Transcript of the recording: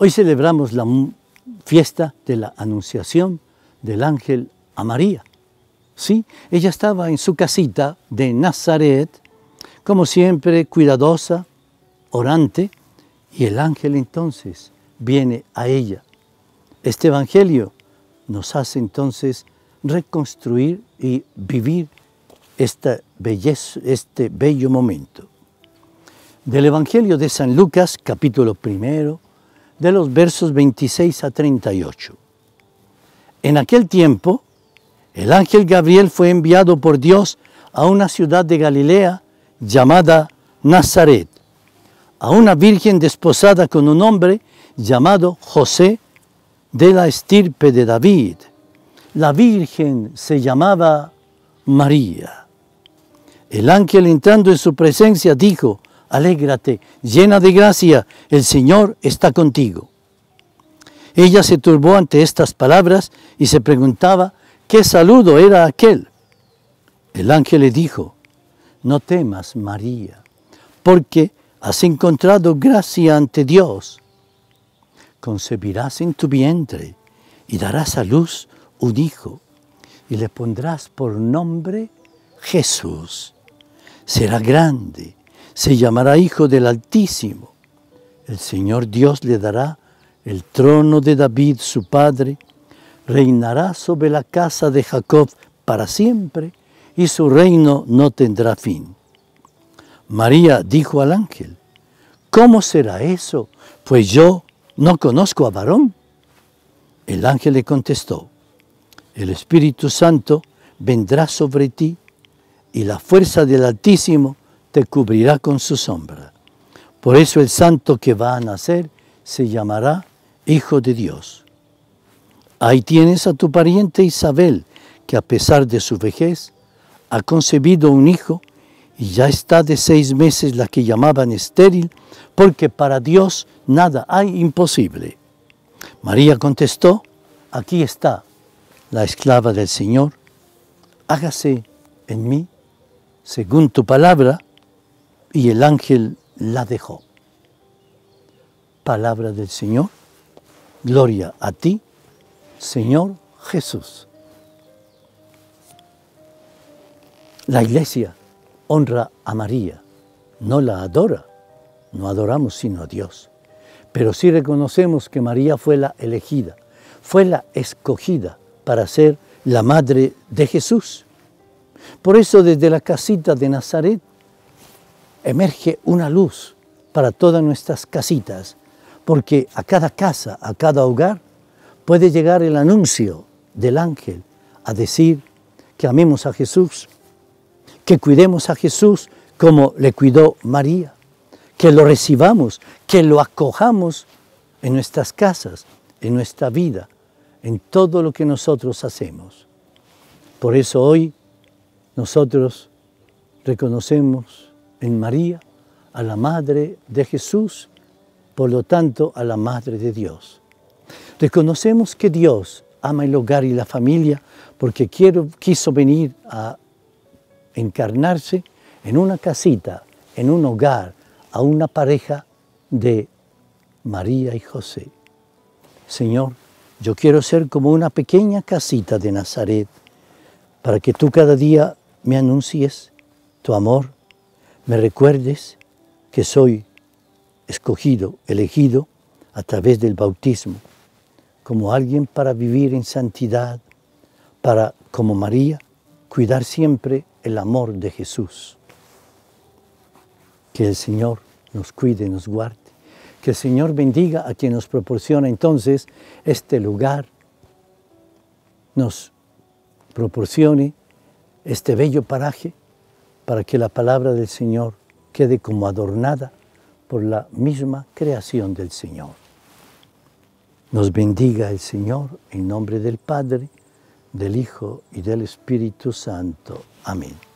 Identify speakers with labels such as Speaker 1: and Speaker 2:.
Speaker 1: Hoy celebramos la fiesta de la anunciación del ángel a María. ¿Sí? Ella estaba en su casita de Nazaret, como siempre cuidadosa, orante, y el ángel entonces viene a ella. Este Evangelio nos hace entonces reconstruir y vivir esta este bello momento. Del Evangelio de San Lucas, capítulo primero, de los versos 26 a 38. En aquel tiempo, el ángel Gabriel fue enviado por Dios a una ciudad de Galilea llamada Nazaret, a una virgen desposada con un hombre llamado José de la estirpe de David. La virgen se llamaba María. El ángel entrando en su presencia dijo, alégrate, llena de gracia, el Señor está contigo. Ella se turbó ante estas palabras y se preguntaba qué saludo era aquel. El ángel le dijo, no temas, María, porque has encontrado gracia ante Dios. Concebirás en tu vientre y darás a luz un hijo y le pondrás por nombre Jesús. Será grande se llamará Hijo del Altísimo. El Señor Dios le dará el trono de David, su padre, reinará sobre la casa de Jacob para siempre, y su reino no tendrá fin. María dijo al ángel, ¿cómo será eso? Pues yo no conozco a varón. El ángel le contestó, el Espíritu Santo vendrá sobre ti y la fuerza del Altísimo cubrirá con su sombra. Por eso el santo que va a nacer se llamará Hijo de Dios. Ahí tienes a tu pariente Isabel, que a pesar de su vejez, ha concebido un hijo y ya está de seis meses la que llamaban estéril, porque para Dios nada hay imposible. María contestó, aquí está la esclava del Señor, hágase en mí según tu palabra, y el ángel la dejó. Palabra del Señor. Gloria a ti, Señor Jesús. La iglesia honra a María, no la adora, no adoramos sino a Dios. Pero sí reconocemos que María fue la elegida, fue la escogida para ser la madre de Jesús. Por eso desde la casita de Nazaret emerge una luz para todas nuestras casitas, porque a cada casa, a cada hogar, puede llegar el anuncio del ángel a decir que amemos a Jesús, que cuidemos a Jesús como le cuidó María, que lo recibamos, que lo acojamos en nuestras casas, en nuestra vida, en todo lo que nosotros hacemos. Por eso hoy nosotros reconocemos en María, a la Madre de Jesús, por lo tanto a la Madre de Dios. Reconocemos que Dios ama el hogar y la familia porque quiso venir a encarnarse en una casita, en un hogar, a una pareja de María y José. Señor, yo quiero ser como una pequeña casita de Nazaret para que tú cada día me anuncies tu amor me recuerdes que soy escogido, elegido a través del bautismo, como alguien para vivir en santidad, para, como María, cuidar siempre el amor de Jesús. Que el Señor nos cuide, nos guarde. Que el Señor bendiga a quien nos proporciona entonces este lugar, nos proporcione este bello paraje para que la palabra del Señor quede como adornada por la misma creación del Señor. Nos bendiga el Señor en nombre del Padre, del Hijo y del Espíritu Santo. Amén.